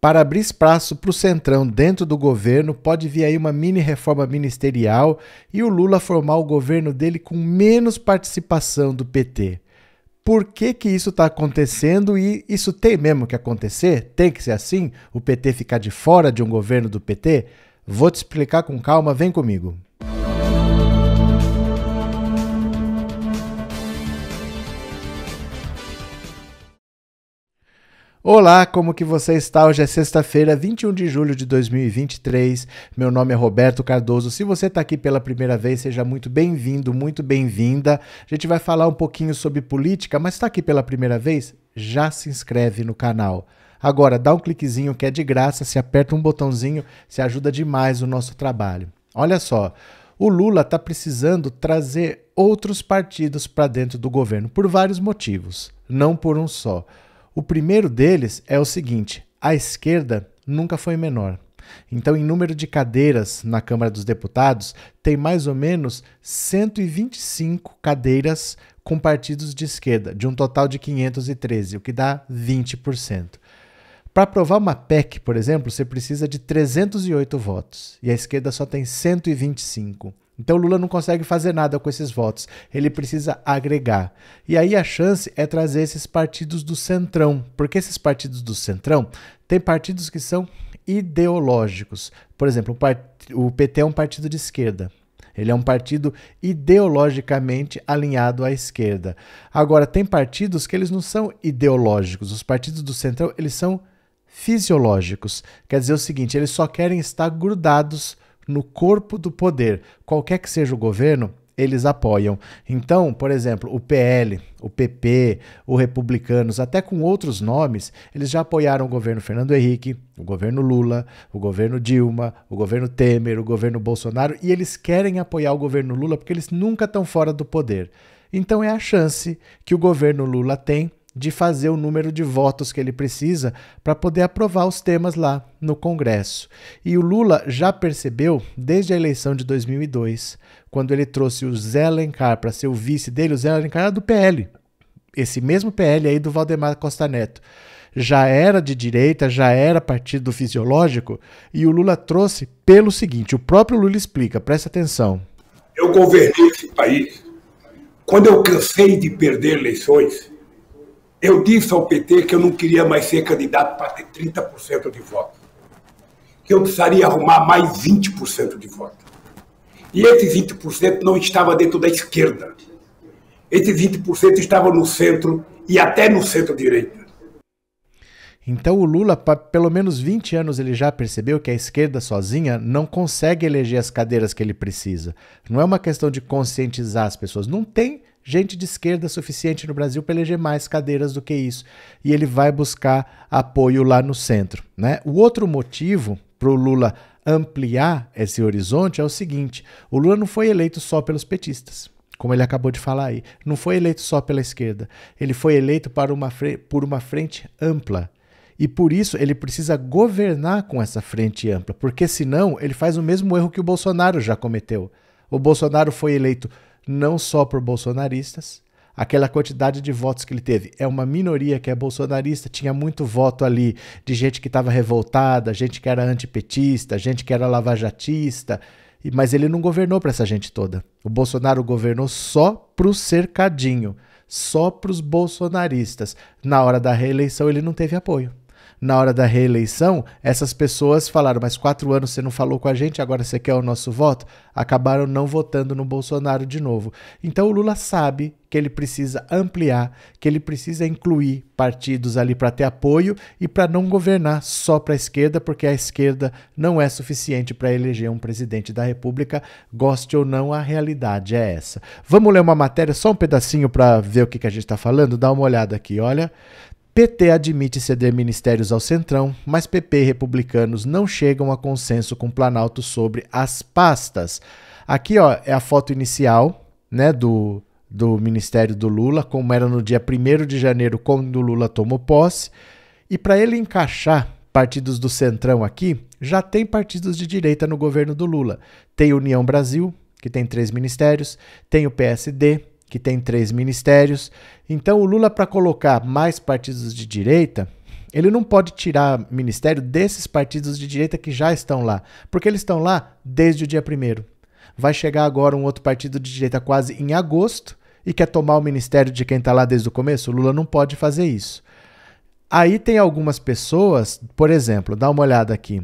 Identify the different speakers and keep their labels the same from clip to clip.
Speaker 1: Para abrir espaço para o Centrão dentro do governo, pode vir aí uma mini reforma ministerial e o Lula formar o governo dele com menos participação do PT. Por que, que isso está acontecendo e isso tem mesmo que acontecer? Tem que ser assim? O PT ficar de fora de um governo do PT? Vou te explicar com calma, vem comigo. Olá, como que você está? Hoje é sexta-feira, 21 de julho de 2023. Meu nome é Roberto Cardoso. Se você está aqui pela primeira vez, seja muito bem-vindo, muito bem-vinda. A gente vai falar um pouquinho sobre política, mas está aqui pela primeira vez? Já se inscreve no canal. Agora, dá um cliquezinho que é de graça, se aperta um botãozinho, se ajuda demais o nosso trabalho. Olha só, o Lula está precisando trazer outros partidos para dentro do governo por vários motivos, não por um só. O primeiro deles é o seguinte: a esquerda nunca foi menor. Então, em número de cadeiras na Câmara dos Deputados, tem mais ou menos 125 cadeiras com partidos de esquerda, de um total de 513, o que dá 20%. Para aprovar uma PEC, por exemplo, você precisa de 308 votos e a esquerda só tem 125. Então Lula não consegue fazer nada com esses votos, ele precisa agregar. E aí a chance é trazer esses partidos do centrão, porque esses partidos do centrão têm partidos que são ideológicos. Por exemplo, o PT é um partido de esquerda. Ele é um partido ideologicamente alinhado à esquerda. Agora, tem partidos que eles não são ideológicos. Os partidos do centrão, eles são fisiológicos. Quer dizer o seguinte, eles só querem estar grudados no corpo do poder. Qualquer que seja o governo, eles apoiam. Então, por exemplo, o PL, o PP, o Republicanos, até com outros nomes, eles já apoiaram o governo Fernando Henrique, o governo Lula, o governo Dilma, o governo Temer, o governo Bolsonaro, e eles querem apoiar o governo Lula porque eles nunca estão fora do poder. Então é a chance que o governo Lula tem de fazer o número de votos que ele precisa para poder aprovar os temas lá no Congresso. E o Lula já percebeu, desde a eleição de 2002, quando ele trouxe o Zé Alencar para ser o vice dele, o Zé Alencar era do PL, esse mesmo PL aí do Valdemar Costa Neto. Já era de direita, já era partido fisiológico, e o Lula trouxe pelo seguinte: o próprio Lula explica, presta atenção. Eu governei esse país. Quando eu cansei de perder eleições, eu disse ao PT que eu não queria mais ser candidato para ter 30% de voto. Que eu precisaria arrumar mais 20% de voto. E esse 20% não estava dentro da esquerda. Esse 20% estava no centro e até no centro-direita. Então o Lula, para pelo menos 20 anos, ele já percebeu que a esquerda sozinha não consegue eleger as cadeiras que ele precisa. Não é uma questão de conscientizar as pessoas. Não tem gente de esquerda suficiente no Brasil para eleger mais cadeiras do que isso. E ele vai buscar apoio lá no centro. Né? O outro motivo para o Lula ampliar esse horizonte é o seguinte: o Lula não foi eleito só pelos petistas como ele acabou de falar aí, não foi eleito só pela esquerda, ele foi eleito para uma por uma frente ampla. E por isso ele precisa governar com essa frente ampla, porque senão ele faz o mesmo erro que o Bolsonaro já cometeu. O Bolsonaro foi eleito não só por bolsonaristas. Aquela quantidade de votos que ele teve é uma minoria que é bolsonarista, tinha muito voto ali de gente que estava revoltada, gente que era antipetista, gente que era lavajatista, mas ele não governou para essa gente toda. O Bolsonaro governou só para o cercadinho, só para os bolsonaristas. Na hora da reeleição ele não teve apoio na hora da reeleição, essas pessoas falaram: Mas quatro anos você não falou com a gente, agora você quer o nosso voto? Acabaram não votando no Bolsonaro de novo. Então o Lula sabe que ele precisa ampliar, que ele precisa incluir partidos ali para ter apoio e para não governar só para a esquerda, porque a esquerda não é suficiente para eleger um presidente da República, goste ou não, a realidade é essa. Vamos ler uma matéria, só um pedacinho para ver o que, que a gente está falando? Dá uma olhada aqui, olha. PT admite ceder ministérios ao Centrão, mas PP e republicanos não chegam a consenso com o Planalto sobre as pastas. Aqui ó, é a foto inicial né, do, do ministério do Lula, como era no dia 1 de janeiro, quando o Lula tomou posse. E para ele encaixar partidos do Centrão aqui, já tem partidos de direita no governo do Lula. Tem União Brasil, que tem três ministérios, tem o PSD, que tem três ministérios. Então, o Lula, para colocar mais partidos de direita, ele não pode tirar ministério desses partidos de direita que já estão lá, porque eles estão lá desde o dia primeiro. Vai chegar agora um outro partido de direita quase em agosto e quer tomar o ministério de quem está lá desde o começo. O Lula não pode fazer isso. Aí tem algumas pessoas, por exemplo, dá uma olhada aqui.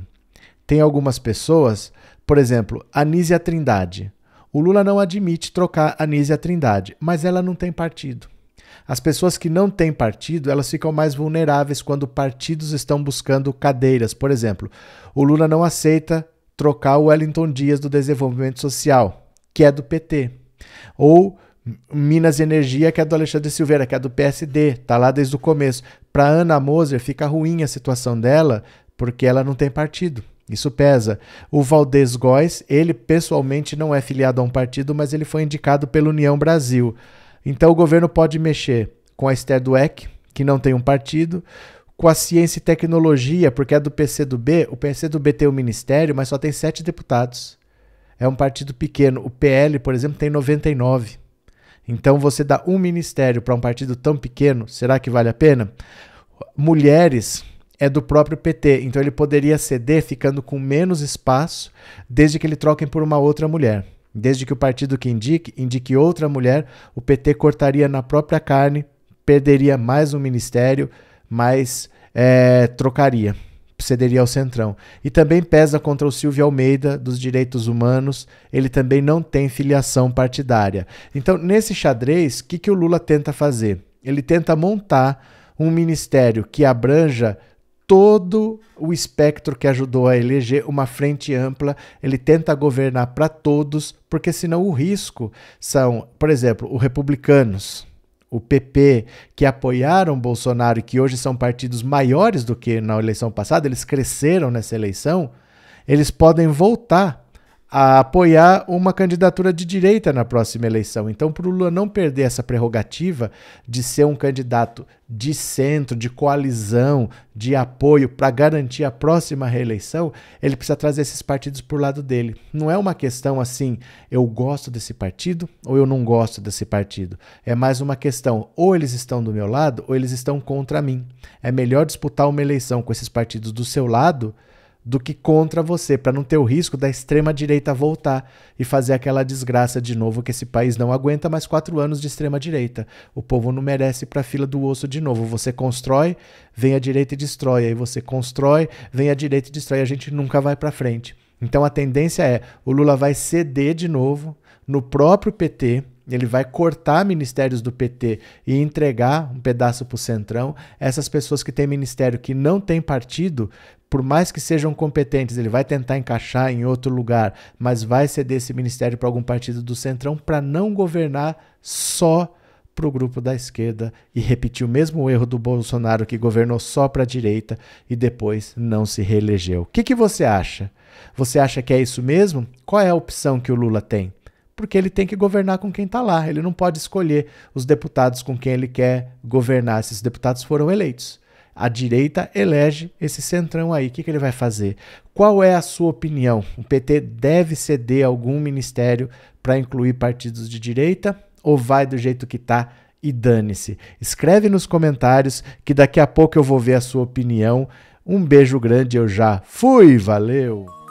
Speaker 1: Tem algumas pessoas, por exemplo, Anísia Trindade. O Lula não admite trocar Anísia Trindade, mas ela não tem partido. As pessoas que não têm partido, elas ficam mais vulneráveis quando partidos estão buscando cadeiras. Por exemplo, o Lula não aceita trocar o Wellington Dias do Desenvolvimento Social, que é do PT. Ou Minas Energia, que é do Alexandre Silveira, que é do PSD, Está lá desde o começo. Para Ana Moser, fica ruim a situação dela, porque ela não tem partido. Isso pesa. O Valdez Góes, ele pessoalmente não é filiado a um partido, mas ele foi indicado pela União Brasil. Então o governo pode mexer com a Esther Dweck, que não tem um partido, com a Ciência e Tecnologia, porque é do PCdoB. O PCdoB tem o um ministério, mas só tem sete deputados. É um partido pequeno. O PL, por exemplo, tem 99. Então você dá um ministério para um partido tão pequeno, será que vale a pena? Mulheres é do próprio PT, então ele poderia ceder ficando com menos espaço, desde que ele troquem por uma outra mulher. Desde que o partido que indique indique outra mulher, o PT cortaria na própria carne, perderia mais um ministério, mas é, trocaria, cederia ao Centrão. E também pesa contra o Silvio Almeida, dos Direitos Humanos, ele também não tem filiação partidária. Então, nesse xadrez, o que, que o Lula tenta fazer? Ele tenta montar um ministério que abranja todo o espectro que ajudou a eleger uma frente ampla, ele tenta governar para todos, porque senão o risco são, por exemplo, os republicanos, o PP, que apoiaram Bolsonaro e que hoje são partidos maiores do que na eleição passada, eles cresceram nessa eleição, eles podem voltar a apoiar uma candidatura de direita na próxima eleição. Então, para o Lula não perder essa prerrogativa de ser um candidato de centro, de coalizão, de apoio para garantir a próxima reeleição, ele precisa trazer esses partidos para o lado dele. Não é uma questão assim, eu gosto desse partido ou eu não gosto desse partido. É mais uma questão, ou eles estão do meu lado ou eles estão contra mim. É melhor disputar uma eleição com esses partidos do seu lado do que contra você, para não ter o risco da extrema-direita voltar e fazer aquela desgraça de novo que esse país não aguenta mais quatro anos de extrema-direita. O povo não merece para a fila do osso de novo. Você constrói, vem a direita e destrói. Aí você constrói, vem a direita e destrói. A gente nunca vai para frente. Então a tendência é o Lula vai ceder de novo no próprio PT. Ele vai cortar ministérios do PT e entregar um pedaço para o Centrão. Essas pessoas que têm ministério que não têm partido por mais que sejam competentes, ele vai tentar encaixar em outro lugar, mas vai ceder esse ministério para algum partido do Centrão para não governar só para o grupo da esquerda e repetir o mesmo erro do Bolsonaro que governou só para a direita e depois não se reelegeu. O que, que você acha? Você acha que é isso mesmo? Qual é a opção que o Lula tem? Porque ele tem que governar com quem está lá. Ele não pode escolher os deputados com quem ele quer governar. Esses deputados foram eleitos a direita elege esse centrão aí. O que, que ele vai fazer? Qual é a sua opinião? O PT deve ceder algum ministério para incluir partidos de direita ou vai do jeito que está e dane-se? Escreve nos comentários que daqui a pouco eu vou ver a sua opinião. Um beijo grande, eu já fui, valeu!